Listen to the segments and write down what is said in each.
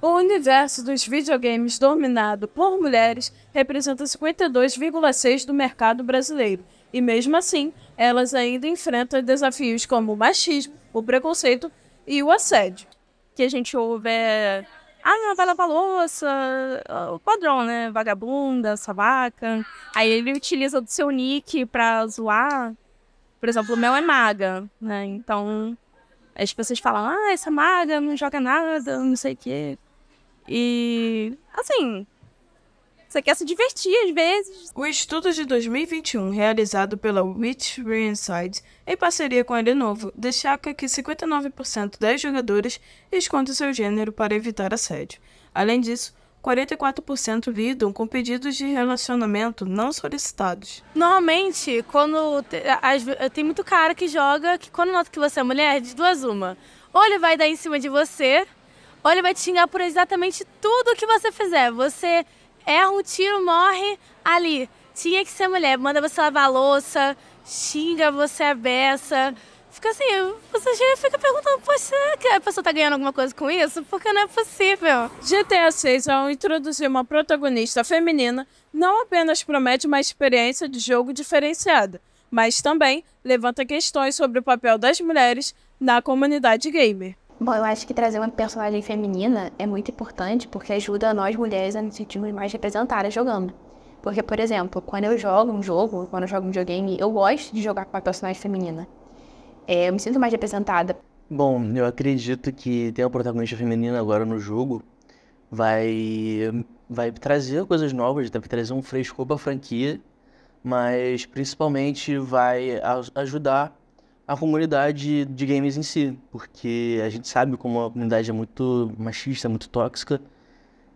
O universo dos videogames dominado por mulheres representa 52,6% do mercado brasileiro, e mesmo assim, elas ainda enfrentam desafios como o machismo, o preconceito e o assédio. Que a gente ouve é. Ah, vai lavar louça, ah, o padrão, né? Vagabunda, sabaca. Aí ele utiliza do seu nick pra zoar. Por exemplo, o meu é maga, né? Então, as pessoas falam, ah, essa maga não joga nada, não sei o quê. E, assim, você quer se divertir às vezes. O estudo de 2021, realizado pela Witch Inside, em parceria com a Lenovo, destaca que 59% das jogadoras escondem seu gênero para evitar assédio. Além disso, 44% lidam com pedidos de relacionamento não solicitados. Normalmente, quando tem muito cara que joga, que quando nota que você é mulher, de duas uma. Ou ele vai dar em cima de você, ou ele vai te xingar por exatamente tudo que você fizer. Você erra um tiro, morre ali. Tinha que ser mulher. Manda você lavar a louça, xinga você a beça. Fica assim, você já fica perguntando, poxa, que a pessoa tá ganhando alguma coisa com isso? Porque não é possível. GTA VI, ao é introduzir uma protagonista feminina, não apenas promete uma experiência de jogo diferenciada, mas também levanta questões sobre o papel das mulheres na comunidade gamer. Bom, eu acho que trazer uma personagem feminina é muito importante porque ajuda nós mulheres a nos sentirmos mais representadas jogando. Porque, por exemplo, quando eu jogo um jogo, quando eu jogo um videogame, eu gosto de jogar com uma personagem feminina. É, eu me sinto mais representada. Bom, eu acredito que ter uma protagonista feminina agora no jogo vai, vai trazer coisas novas, vai trazer um frescor para a franquia, mas principalmente vai ajudar a comunidade de games em si, porque a gente sabe como a comunidade é muito machista, muito tóxica.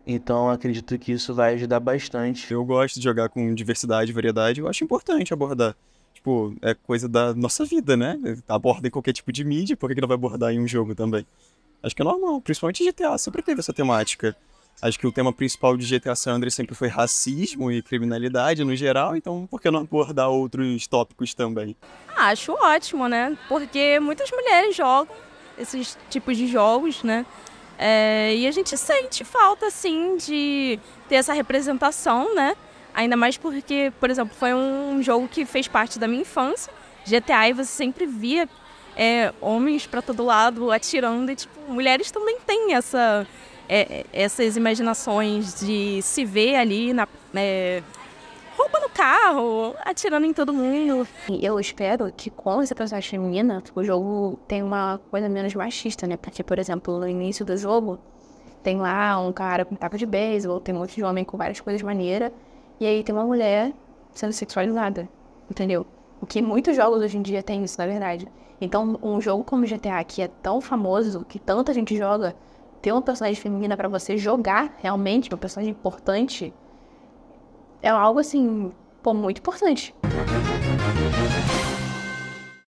Então acredito que isso vai ajudar bastante. Eu gosto de jogar com diversidade e variedade, eu acho importante abordar. Tipo, é coisa da nossa vida, né? Aborda em qualquer tipo de mídia, por que não vai abordar em um jogo também? Acho que é normal, principalmente GTA, sempre teve essa temática. Acho que o tema principal de GTA San Andreas sempre foi racismo e criminalidade no geral, então por que não abordar outros tópicos também? Ah, acho ótimo, né? Porque muitas mulheres jogam esses tipos de jogos, né? É, e a gente sente falta, assim, de ter essa representação, né? Ainda mais porque, por exemplo, foi um jogo que fez parte da minha infância. GTA e você sempre via é, homens para todo lado atirando e, tipo, mulheres também têm essa é, é, essas imaginações de se ver ali na, é, roubando carro, atirando em todo mundo. Eu espero que com essa personagem feminina, o jogo tem uma coisa menos machista, né? Porque, por exemplo, no início do jogo, tem lá um cara com taco de beisebol, tem um outro homem com várias coisas maneiras, e aí tem uma mulher sendo sexualizada, entendeu? O que muitos jogos hoje em dia tem isso, na verdade. Então, um jogo como GTA, que é tão famoso, que tanta gente joga, ter uma personagem feminina para você jogar realmente, uma personagem importante, é algo assim, pô, muito importante.